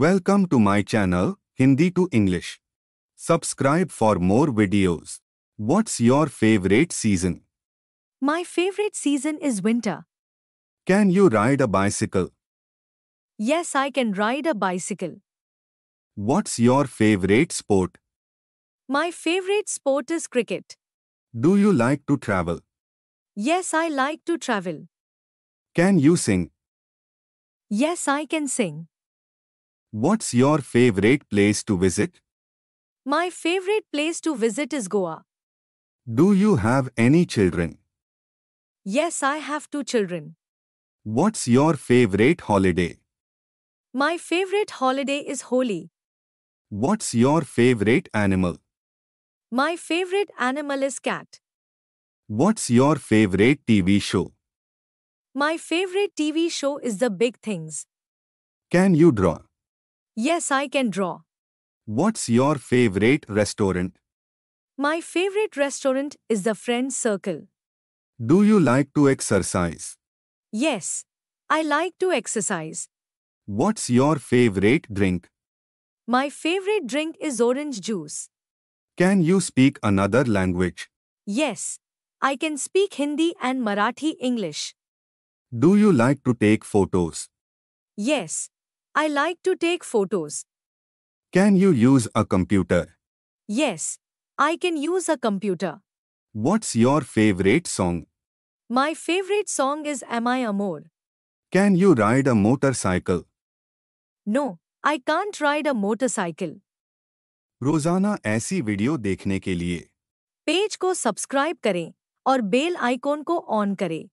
Welcome to my channel, Hindi to English. Subscribe for more videos. What's your favorite season? My favorite season is winter. Can you ride a bicycle? Yes, I can ride a bicycle. What's your favorite sport? My favorite sport is cricket. Do you like to travel? Yes, I like to travel. Can you sing? Yes, I can sing. What's your favorite place to visit? My favorite place to visit is Goa. Do you have any children? Yes, I have two children. What's your favorite holiday? My favorite holiday is Holi. What's your favorite animal? My favorite animal is cat. What's your favorite TV show? My favorite TV show is The Big Things. Can you draw? Yes, I can draw. What's your favorite restaurant? My favorite restaurant is the Friends Circle. Do you like to exercise? Yes, I like to exercise. What's your favorite drink? My favorite drink is orange juice. Can you speak another language? Yes, I can speak Hindi and Marathi English. Do you like to take photos? Yes, I like to take photos. Can you use a computer? Yes, I can use a computer. What's your favorite song? My favorite song is Am I Amor? Can you ride a motorcycle? No, I can't ride a motorcycle. रोजाना ऐसी video देखने के लिए page को subscribe करें और bell icon को on करें